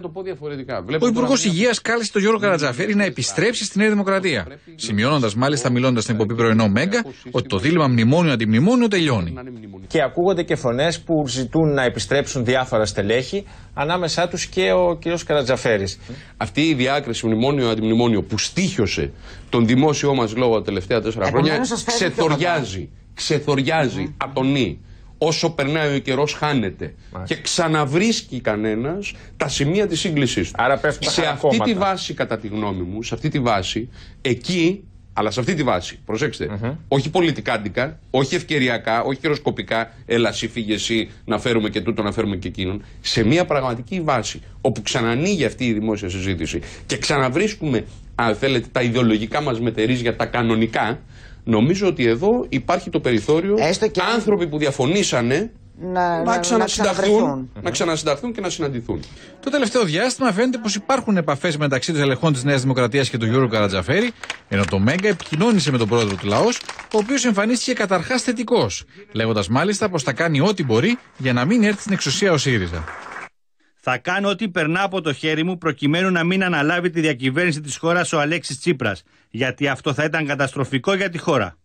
το πω διαφορετικά. ο Υπουργός μια... Υγείας κάλεσε τον Γιώργο Καρατζαφέρη να επιστρέψει στην Νέα Δημοκρατία. Σημειώνοντα, μάλιστα, μιλώντας στην εκπομπή πρωινό Μέγκα, ότι το δίλημα μνημόνιο-αντιμνημόνιο τελειώνει. Και ακούγονται και φωνές που ζητούν να επιστρέψουν διάφορα στελέχη, ανάμεσά τους και ο κ. Καρατζαφέρης. Αυτή η διάκριση μνημόνιο-αντιμνημόνιο που στήχιωσε τον δημόσιό μας λόγο τα τελευταία τέσσερα ε, χρόνια ξεθοριάζει. Ξεθοριάζει Ατονεί όσο περνάει ο καιρός, χάνεται. Και ξαναβρίσκει κανένας τα σημεία της σύγκλησής του. Άρα Σε αυτή τη βάση, κατά τη γνώμη μου, σε αυτή τη βάση, εκεί, αλλά σε αυτή τη βάση, προσέξτε, όχι πολιτικά όχι όχι ευκαιριακά, όχι χειροσκοπικά, έλα εσύ φύγε εσύ, να φέρουμε και τούτο, να φέρουμε και εκείνον. Σε μια πραγματική βάση, όπου ξανανοίγει αυτή η δημόσια συζήτηση και ξαναβρίσκουμε, αν θέλετε, τα ιδεολογικά μας μετερίζια, τα κανονικά, Νομίζω ότι εδώ υπάρχει το περιθώριο Έστω και... άνθρωποι που διαφωνήσανε να, να, ξανασυνταχθούν, να, να ξανασυνταχθούν και να συναντηθούν. Το τελευταίο διάστημα φαίνεται πως υπάρχουν επαφές μεταξύ των ελεγχών της Νέας Δημοκρατίας και του Γιώργου Καρατζαφέρη, ενώ το Μέγκα επικοινώνησε με τον πρόεδρο του λαός, ο οποίος εμφανίστηκε καταρχάς θετικός, λέγοντας μάλιστα πως θα κάνει ό,τι μπορεί για να μην έρθει στην εξουσία ο ΣΥΡΙΖΑ. Θα κάνω ό,τι περνά από το χέρι μου προκειμένου να μην αναλάβει τη διακυβέρνηση της χώρας ο Αλέξης Τσίπρας. Γιατί αυτό θα ήταν καταστροφικό για τη χώρα.